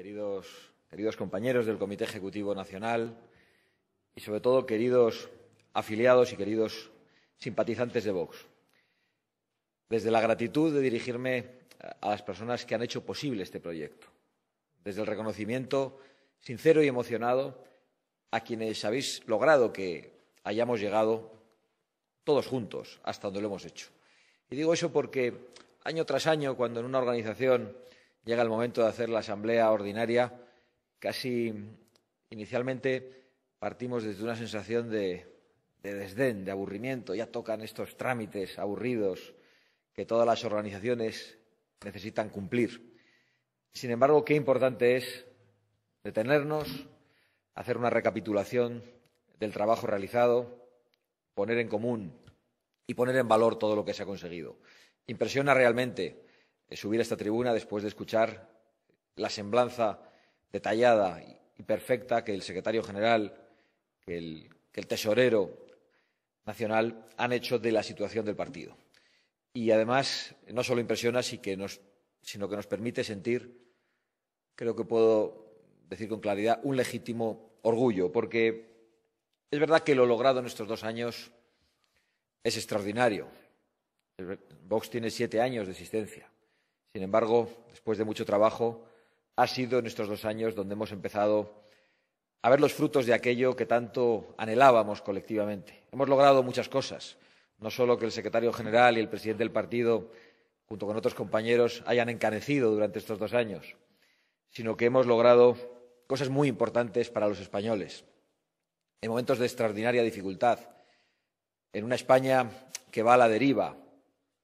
queridos, compañeros del Comité Ejecutivo Nacional y, sobre todo, queridos afiliados y queridos simpatizantes de Vox. Desde la gratitud de dirigirme a las personas que han hecho posible este proyecto, desde el reconocimiento sincero y emocionado a quienes habéis logrado que hayamos llegado todos juntos hasta donde lo hemos hecho. Y digo eso porque año tras año, cuando en una organización llega el momento de hacer la asamblea ordinaria, casi inicialmente partimos desde una sensación de, desdén, de aburrimiento. Ya tocan estos trámites aburridos que todas las organizaciones necesitan cumplir. Sin embargo, qué importante es detenernos, hacer una recapitulación del trabajo realizado, poner en común y poner en valor todo lo que se ha conseguido. Impresiona realmente eh, subir a esta tribuna después de escuchar la semblanza detallada y perfecta que el secretario general, que el, tesorero nacional han hecho de la situación del partido. Y además, no solo impresiona, sino que sino que nos permite sentir, creo que puedo decir con claridad, un legítimo orgullo, porque es verdad que lo logrado en estos dos años es extraordinario. Vox tiene siete años de existencia. Sin embargo, después de mucho trabajo, ha sido en estos dos años donde hemos empezado a ver los frutos de aquello que tanto anhelábamos colectivamente. Hemos logrado muchas cosas, no solo que el secretario general y el presidente del partido, junto con otros compañeros, hayan encanecido durante estos dos años, sino que hemos logrado cosas muy importantes para los españoles. En momentos de extraordinaria dificultad, en una España que va a la deriva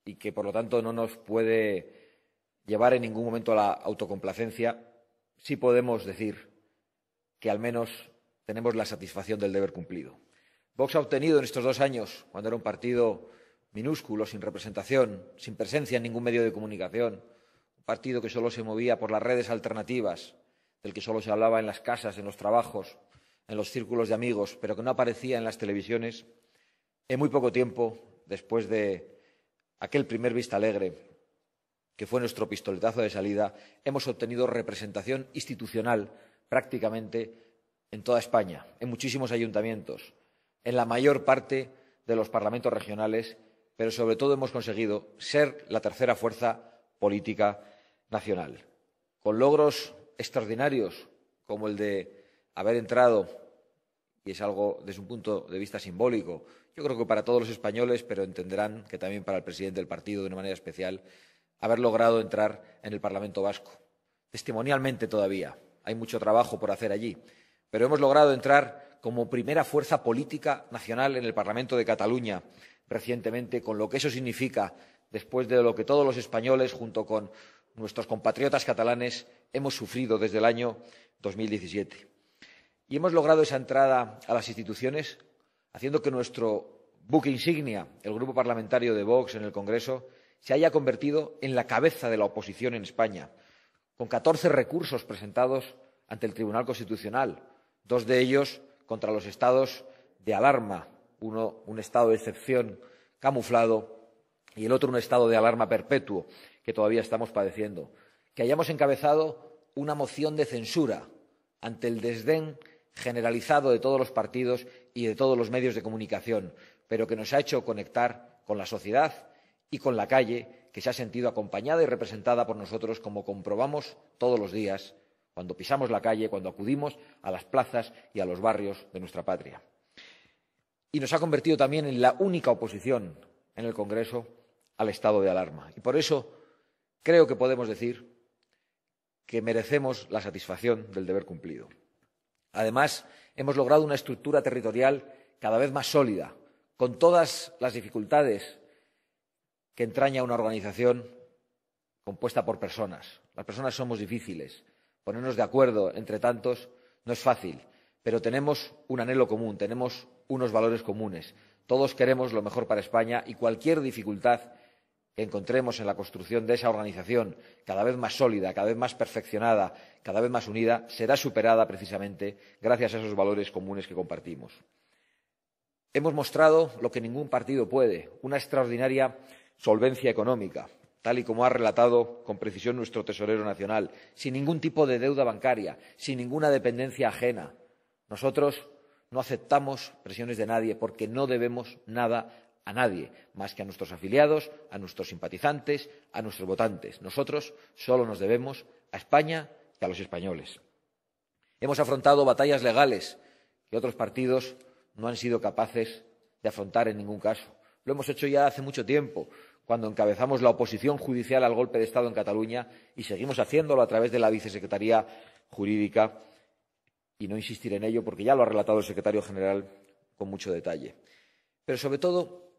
y que, por lo tanto, no nos puede llevar en ningún momento a la autocomplacencia, sí podemos decir que al menos tenemos la satisfacción del deber cumplido. Vox ha obtenido en estos dos años, cuando era un partido minúsculo, sin representación, sin presencia en ningún medio de comunicación, un partido que solo se movía por las redes alternativas, del que solo se hablaba en las casas, en los trabajos, en los círculos de amigos, pero que no aparecía en las televisiones, en muy poco tiempo, después de aquel primer vista alegre que fue nuestro pistoletazo de salida, hemos obtenido representación institucional prácticamente en toda España, en muchísimos ayuntamientos, en la mayor parte de los parlamentos regionales, pero sobre todo hemos conseguido ser la tercera fuerza política nacional, con logros extraordinarios como el de haber entrado, y es algo desde un punto de vista simbólico, yo creo que para todos los españoles, pero entenderán que también para el presidente del partido de una manera especial, haber logrado entrar en el Parlamento Vasco. Testimonialmente todavía hay mucho trabajo por hacer allí, pero hemos logrado entrar como primera fuerza política nacional en el Parlamento de Cataluña recientemente, con lo que eso significa después de lo que todos los españoles, junto con nuestros compatriotas catalanes, hemos sufrido desde el año 2017. Y hemos logrado esa entrada a las instituciones, haciendo que nuestro buque insignia, el grupo parlamentario de Vox en el Congreso, se haya convertido en la cabeza de la oposición en España, con catorce recursos presentados ante el Tribunal Constitucional, dos de ellos contra los estados de alarma, uno un estado de excepción camuflado y el otro un estado de alarma perpetuo que todavía estamos padeciendo, que hayamos encabezado una moción de censura ante el desdén generalizado de todos los partidos y de todos los medios de comunicación, pero que nos ha hecho conectar con la sociedad y con la calle que se ha sentido acompañada y representada por nosotros como comprobamos todos los días cuando pisamos la calle, cuando acudimos a las plazas y a los barrios de nuestra patria. Y nos ha convertido también en la única oposición en el Congreso al estado de alarma. Y por eso creo que podemos decir que merecemos la satisfacción del deber cumplido. Además, hemos logrado una estructura territorial cada vez más sólida, con todas las dificultades que entraña una organización compuesta por personas. Las personas somos difíciles. Ponernos de acuerdo entre tantos no es fácil, pero tenemos un anhelo común, tenemos unos valores comunes. Todos queremos lo mejor para España y cualquier dificultad que encontremos en la construcción de esa organización cada vez más sólida, cada vez más perfeccionada, cada vez más unida, será superada precisamente gracias a esos valores comunes que compartimos. Hemos mostrado lo que ningún partido puede, una extraordinaria solvencia económica, tal y como ha relatado con precisión nuestro tesorero nacional, sin ningún tipo de deuda bancaria, sin ninguna dependencia ajena. Nosotros no aceptamos presiones de nadie porque no debemos nada a nadie, más que a nuestros afiliados, a nuestros simpatizantes, a nuestros votantes. Nosotros solo nos debemos a España y a los españoles. Hemos afrontado batallas legales que otros partidos no han sido capaces de afrontar en ningún caso. Lo hemos hecho ya hace mucho tiempo cuando encabezamos la oposición judicial al golpe de Estado en Cataluña y seguimos haciéndolo a través de la vicesecretaría jurídica. Y no insistir en ello porque ya lo ha relatado el secretario general con mucho detalle. Pero sobre todo,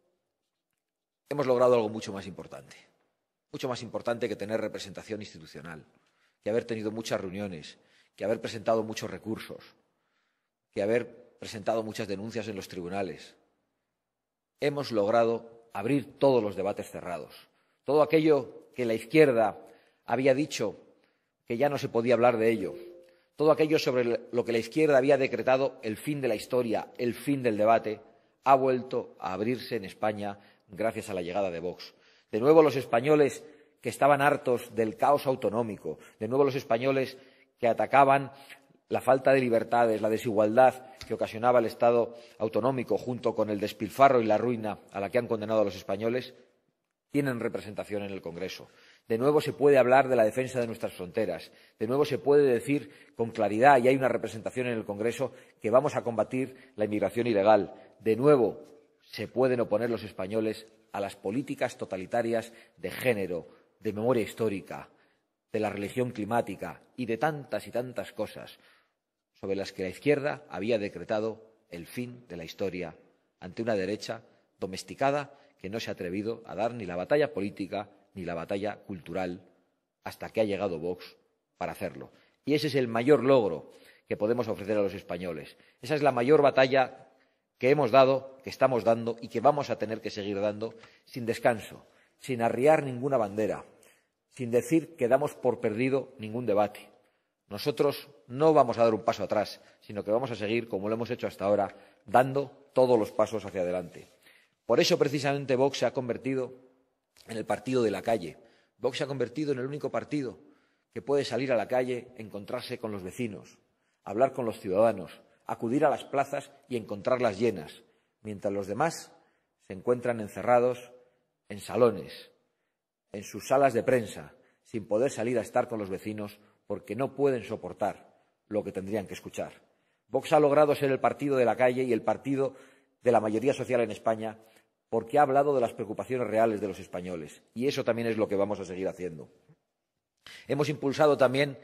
hemos logrado algo mucho más importante. Mucho más importante que tener representación institucional, que haber tenido muchas reuniones, que haber presentado muchos recursos, que haber presentado muchas denuncias en los tribunales. Hemos logrado abrir todos los debates cerrados. Todo aquello que la izquierda había dicho que ya no se podía hablar de ello. Todo aquello sobre lo que la izquierda había decretado el fin de la historia, el fin del debate, ha vuelto a abrirse en España gracias a la llegada de Vox. De nuevo los españoles que estaban hartos del caos autonómico, de nuevo los españoles que atacaban la falta de libertades, la desigualdad que ocasionaba el Estado autonómico junto con el despilfarro y la ruina a la que han condenado a los españoles, tienen representación en el Congreso. De nuevo se puede hablar de la defensa de nuestras fronteras. De nuevo se puede decir con claridad, y hay una representación en el Congreso, que vamos a combatir la inmigración ilegal. De nuevo se pueden oponer los españoles a las políticas totalitarias de género, de memoria histórica, de la religión climática y de tantas y tantas cosas sobre las que la izquierda había decretado el fin de la historia ante una derecha domesticada que no se ha atrevido a dar ni la batalla política ni la batalla cultural hasta que ha llegado Vox para hacerlo. Y ese es el mayor logro que podemos ofrecer a los españoles. Esa es la mayor batalla que hemos dado, que estamos dando y que vamos a tener que seguir dando sin descanso, sin arriar ninguna bandera, sin decir que damos por perdido ningún debate, nosotros no vamos a dar un paso atrás, sino que vamos a seguir, como lo hemos hecho hasta ahora, dando todos los pasos hacia adelante. Por eso, precisamente, Vox se ha convertido en el partido de la calle. Vox se ha convertido en el único partido que puede salir a la calle, encontrarse con los vecinos, hablar con los ciudadanos, acudir a las plazas y encontrarlas llenas, mientras los demás se encuentran encerrados en salones, en sus salas de prensa, sin poder salir a estar con los vecinos porque no pueden soportar lo que tendrían que escuchar. Vox ha logrado ser el partido de la calle y el partido de la mayoría social en España porque ha hablado de las preocupaciones reales de los españoles y eso también es lo que vamos a seguir haciendo. Hemos impulsado también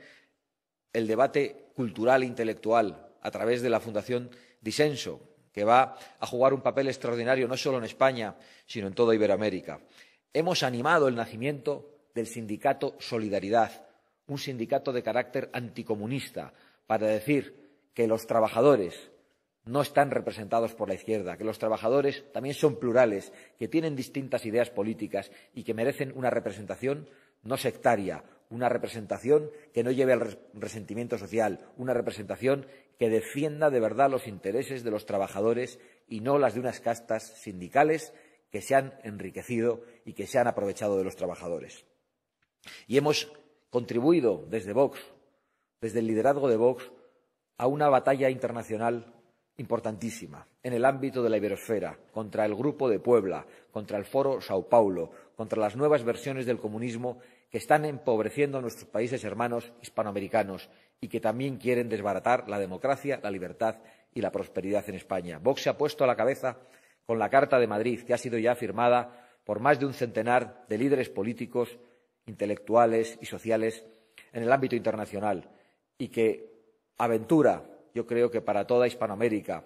el debate cultural e intelectual a través de la Fundación Disenso, que va a jugar un papel extraordinario no solo en España, sino en toda Iberoamérica. Hemos animado el nacimiento del sindicato Solidaridad, un sindicato de carácter anticomunista para decir que los trabajadores no están representados por la izquierda, que los trabajadores también son plurales, que tienen distintas ideas políticas y que merecen una representación no sectaria, una representación que no lleve al resentimiento social, una representación que defienda de verdad los intereses de los trabajadores y no las de unas castas sindicales que se han enriquecido y que se han aprovechado de los trabajadores. Y hemos contribuido desde Vox, desde el liderazgo de Vox, a una batalla internacional importantísima en el ámbito de la iberosfera, contra el Grupo de Puebla, contra el Foro Sao Paulo, contra las nuevas versiones del comunismo que están empobreciendo a nuestros países hermanos hispanoamericanos y que también quieren desbaratar la democracia, la libertad y la prosperidad en España. Vox se ha puesto a la cabeza con la Carta de Madrid, que ha sido ya firmada por más de un centenar de líderes políticos intelectuales y sociales en el ámbito internacional y que aventura, yo creo que para toda Hispanoamérica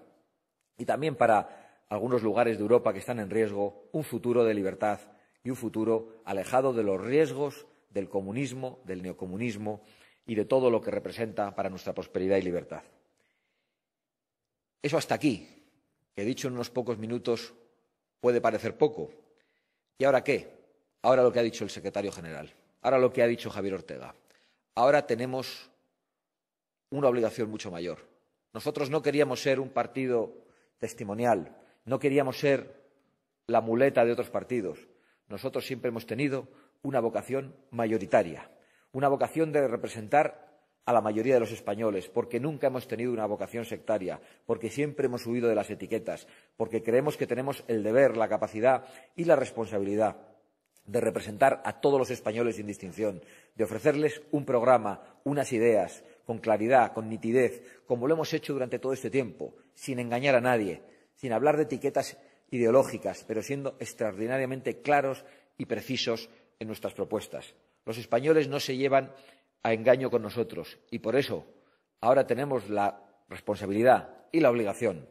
y también para algunos lugares de Europa que están en riesgo, un futuro de libertad y un futuro alejado de los riesgos del comunismo, del neocomunismo y de todo lo que representa para nuestra prosperidad y libertad. Eso hasta aquí, que dicho en unos pocos minutos puede parecer poco. ¿Y ahora qué? Ahora lo que ha dicho el secretario general, ahora lo que ha dicho Javier Ortega. Ahora tenemos una obligación mucho mayor. Nosotros no queríamos ser un partido testimonial, no queríamos ser la muleta de otros partidos. Nosotros siempre hemos tenido una vocación mayoritaria, una vocación de representar a la mayoría de los españoles, porque nunca hemos tenido una vocación sectaria, porque siempre hemos huido de las etiquetas, porque creemos que tenemos el deber, la capacidad y la responsabilidad de representar a todos los españoles sin distinción, de ofrecerles un programa, unas ideas, con claridad, con nitidez, como lo hemos hecho durante todo este tiempo, sin engañar a nadie, sin hablar de etiquetas ideológicas, pero siendo extraordinariamente claros y precisos en nuestras propuestas. Los españoles no se llevan a engaño con nosotros y por eso ahora tenemos la responsabilidad y la obligación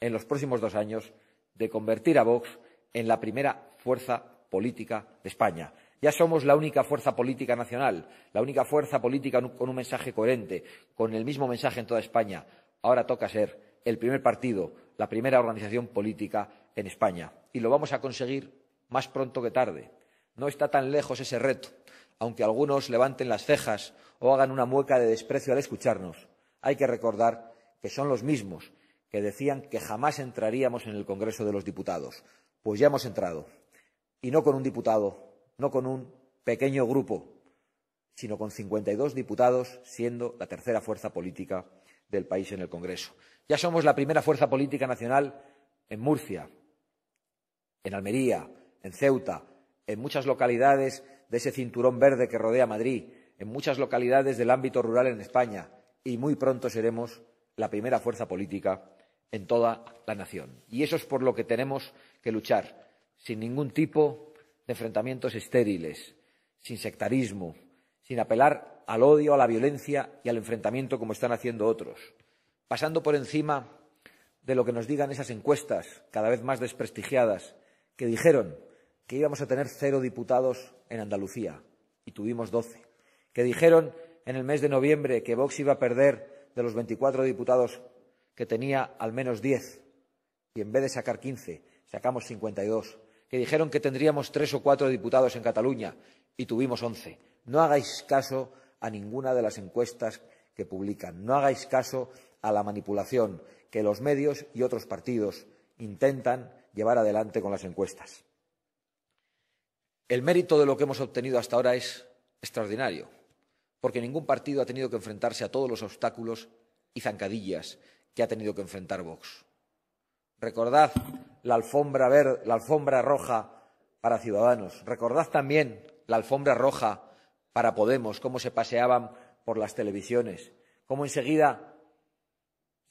en los próximos dos años de convertir a Vox en la primera fuerza política de España. Ya somos la única fuerza política nacional, la única fuerza política con un mensaje coherente, con el mismo mensaje en toda España. Ahora toca ser el primer partido, la primera organización política en España. Y lo vamos a conseguir más pronto que tarde. No está tan lejos ese reto, aunque algunos levanten las cejas o hagan una mueca de desprecio al escucharnos. Hay que recordar que son los mismos que decían que jamás entraríamos en el Congreso de los Diputados. Pues ya hemos entrado y no con un diputado, no con un pequeño grupo, sino con 52 diputados, siendo la tercera fuerza política del país en el Congreso. Ya somos la primera fuerza política nacional en Murcia, en Almería, en Ceuta, en muchas localidades de ese cinturón verde que rodea Madrid, en muchas localidades del ámbito rural en España, y muy pronto seremos la primera fuerza política en toda la nación. Y eso es por lo que tenemos que luchar sin ningún tipo de enfrentamientos estériles, sin sectarismo, sin apelar al odio, a la violencia y al enfrentamiento como están haciendo otros, pasando por encima de lo que nos digan esas encuestas cada vez más desprestigiadas que dijeron que íbamos a tener cero diputados en Andalucía y tuvimos doce, que dijeron en el mes de noviembre que Vox iba a perder de los 24 diputados que tenía al menos diez y en vez de sacar quince sacamos 52 que dijeron que tendríamos tres o cuatro diputados en Cataluña y tuvimos once. No hagáis caso a ninguna de las encuestas que publican. No hagáis caso a la manipulación que los medios y otros partidos intentan llevar adelante con las encuestas. El mérito de lo que hemos obtenido hasta ahora es extraordinario, porque ningún partido ha tenido que enfrentarse a todos los obstáculos y zancadillas que ha tenido que enfrentar Vox. Recordad la alfombra verde, la alfombra roja para Ciudadanos. Recordad también la alfombra roja para Podemos, cómo se paseaban por las televisiones, cómo enseguida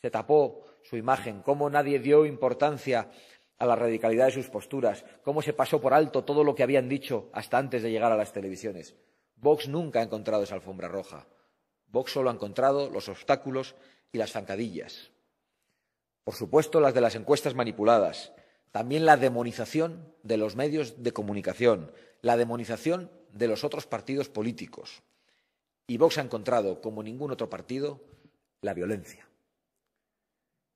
se tapó su imagen, cómo nadie dio importancia a la radicalidad de sus posturas, cómo se pasó por alto todo lo que habían dicho hasta antes de llegar a las televisiones. Vox nunca ha encontrado esa alfombra roja. Vox solo ha encontrado los obstáculos y las zancadillas. Por supuesto, las de las encuestas manipuladas, también la demonización de los medios de comunicación, la demonización de los otros partidos políticos. Y Vox ha encontrado, como ningún otro partido, la violencia.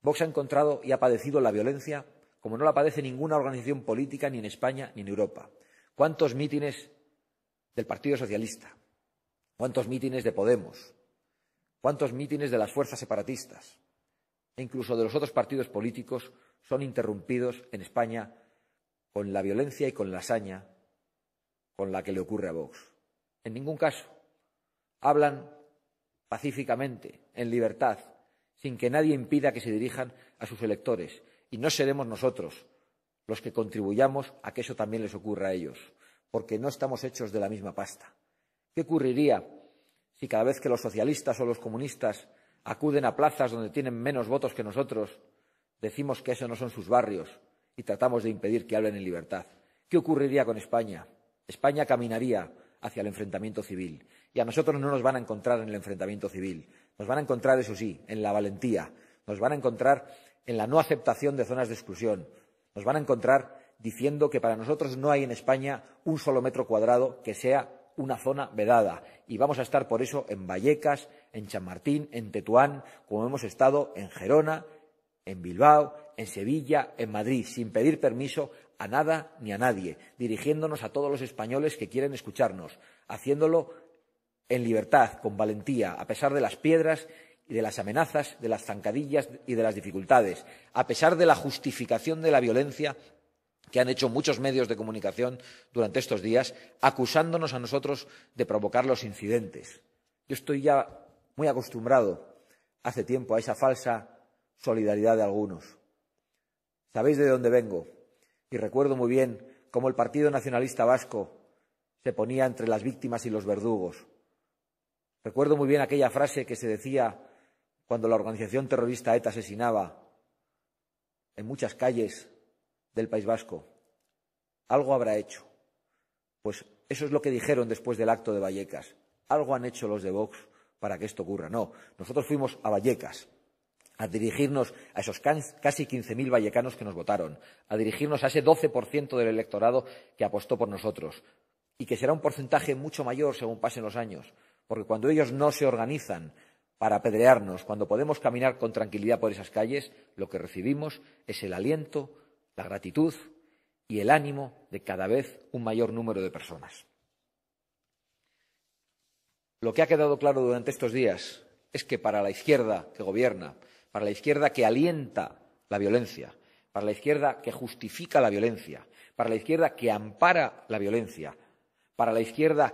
Vox ha encontrado y ha padecido la violencia como no la padece ninguna organización política ni en España ni en Europa. ¿Cuántos mítines del Partido Socialista? ¿Cuántos mítines de Podemos? ¿Cuántos mítines de las fuerzas separatistas? E incluso de los otros partidos políticos son interrumpidos en España con la violencia y con la hazaña con la que le ocurre a Vox. En ningún caso. Hablan pacíficamente, en libertad, sin que nadie impida que se dirijan a sus electores. Y no seremos nosotros los que contribuyamos a que eso también les ocurra a ellos, porque no estamos hechos de la misma pasta. ¿Qué ocurriría si cada vez que los socialistas o los comunistas acuden a plazas donde tienen menos votos que nosotros, Decimos que esos no son sus barrios y tratamos de impedir que hablen en libertad. ¿Qué ocurriría con España? España caminaría hacia el enfrentamiento civil y a nosotros no nos van a encontrar en el enfrentamiento civil. Nos van a encontrar, eso sí, en la valentía. Nos van a encontrar en la no aceptación de zonas de exclusión. Nos van a encontrar diciendo que para nosotros no hay en España un solo metro cuadrado que sea una zona vedada. Y vamos a estar por eso en Vallecas, en Chamartín, en Tetuán, como hemos estado en Gerona, en Bilbao, en Sevilla, en Madrid, sin pedir permiso a nada ni a nadie, dirigiéndonos a todos los españoles que quieren escucharnos, haciéndolo en libertad, con valentía, a pesar de las piedras y de las amenazas, de las zancadillas y de las dificultades, a pesar de la justificación de la violencia que han hecho muchos medios de comunicación durante estos días, acusándonos a nosotros de provocar los incidentes. Yo estoy ya muy acostumbrado hace tiempo a esa falsa solidaridad de algunos. Sabéis de dónde vengo y recuerdo muy bien cómo el Partido Nacionalista Vasco se ponía entre las víctimas y los verdugos. Recuerdo muy bien aquella frase que se decía cuando la organización terrorista ETA asesinaba en muchas calles del País Vasco. Algo habrá hecho. Pues eso es lo que dijeron después del acto de Vallecas. Algo han hecho los de Vox para que esto ocurra. No, nosotros fuimos a Vallecas a dirigirnos a esos casi 15.000 vallecanos que nos votaron, a dirigirnos a ese 12% del electorado que apostó por nosotros, y que será un porcentaje mucho mayor según pasen los años, porque cuando ellos no se organizan para apedrearnos, cuando podemos caminar con tranquilidad por esas calles, lo que recibimos es el aliento, la gratitud y el ánimo de cada vez un mayor número de personas. Lo que ha quedado claro durante estos días es que para la izquierda que gobierna, para la izquierda que alienta la violencia, para la izquierda que justifica la violencia, para la izquierda que ampara la violencia, para la izquierda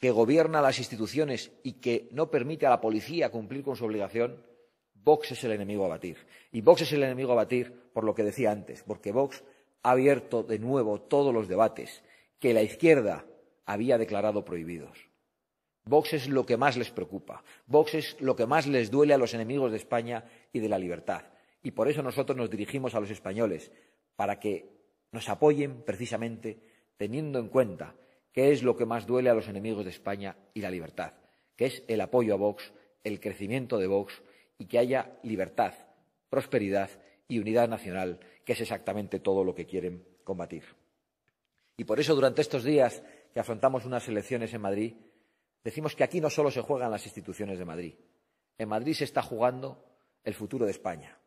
que gobierna las instituciones y que no permite a la policía cumplir con su obligación, Vox es el enemigo a batir. Y Vox es el enemigo a batir por lo que decía antes, porque Vox ha abierto de nuevo todos los debates que la izquierda había declarado prohibidos. Vox es lo que más les preocupa. Vox es lo que más les duele a los enemigos de España y de la libertad. Y por eso nosotros nos dirigimos a los españoles, para que nos apoyen precisamente teniendo en cuenta qué es lo que más duele a los enemigos de España y la libertad, que es el apoyo a Vox, el crecimiento de Vox y que haya libertad, prosperidad y unidad nacional, que es exactamente todo lo que quieren combatir. Y por eso durante estos días que afrontamos unas elecciones en Madrid, decimos que aquí no solo se juegan las instituciones de Madrid, en Madrid se está jugando el futuro de España.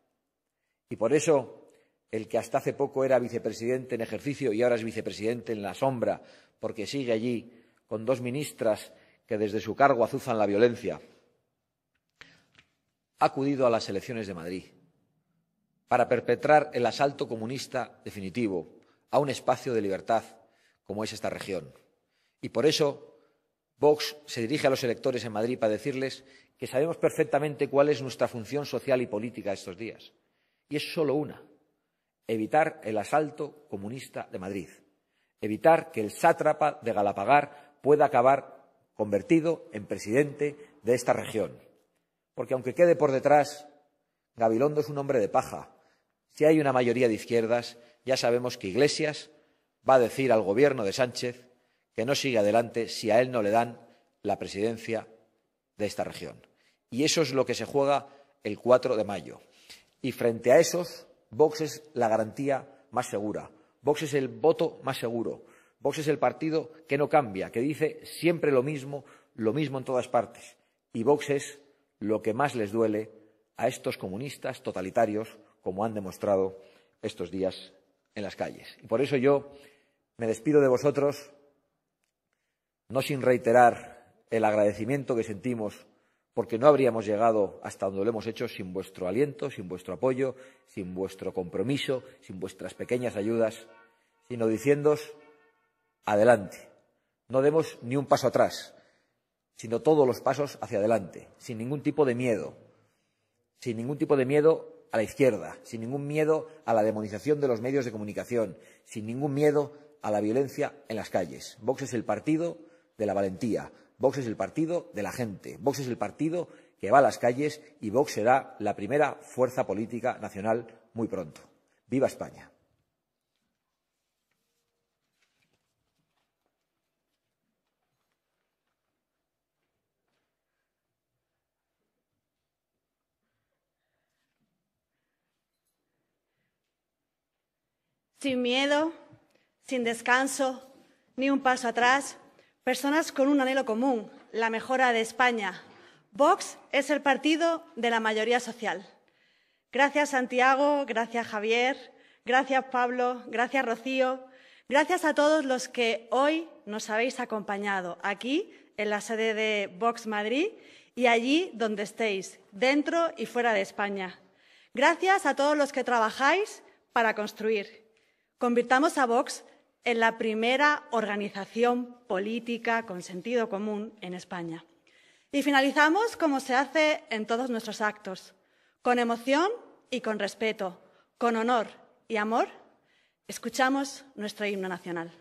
Y por eso el que hasta hace poco era vicepresidente en ejercicio y ahora es vicepresidente en la sombra, porque sigue allí con dos ministras que desde su cargo azuzan la violencia, ha acudido a las elecciones de Madrid para perpetrar el asalto comunista definitivo a un espacio de libertad como es esta región. Y por eso Vox se dirige a los electores en Madrid para decirles que sabemos perfectamente cuál es nuestra función social y política estos días. Y es solo una, evitar el asalto comunista de Madrid, evitar que el sátrapa de Galapagar pueda acabar convertido en presidente de esta región. Porque aunque quede por detrás, Gabilondo es un hombre de paja. Si hay una mayoría de izquierdas, ya sabemos que Iglesias va a decir al gobierno de Sánchez que no sigue adelante si a él no le dan la presidencia de esta región. Y eso es lo que se juega el 4 de mayo. Y frente a esos, Vox es la garantía más segura. Vox es el voto más seguro. Vox es el partido que no cambia, que dice siempre lo mismo, lo mismo en todas partes. Y Vox es lo que más les duele a estos comunistas totalitarios, como han demostrado estos días en las calles. Y por eso yo me despido de vosotros no sin reiterar el agradecimiento que sentimos porque no habríamos llegado hasta donde lo hemos hecho sin vuestro aliento, sin vuestro apoyo, sin vuestro compromiso, sin vuestras pequeñas ayudas, sino diciéndos: adelante. No demos ni un paso atrás, sino todos los pasos hacia adelante, sin ningún tipo de miedo, sin ningún tipo de miedo a la izquierda, sin ningún miedo a la demonización de los medios de comunicación, sin ningún miedo a la violencia en las calles. Vox es el partido de la valentía. Vox es el partido de la gente. Vox es el partido que va a las calles y Vox será la primera fuerza política nacional muy pronto. ¡Viva España! Sin miedo, sin descanso, ni un paso atrás, Personas con un anhelo común, la mejora de España. Vox es el partido de la mayoría social. Gracias Santiago, gracias Javier, gracias Pablo, gracias Rocío, gracias a todos los que hoy nos habéis acompañado aquí en la sede de Vox Madrid y allí donde estéis, dentro y fuera de España. Gracias a todos los que trabajáis para construir. Convirtamos a Vox en la primera organización política con sentido común en España. Y finalizamos como se hace en todos nuestros actos, con emoción y con respeto, con honor y amor, escuchamos nuestro himno nacional.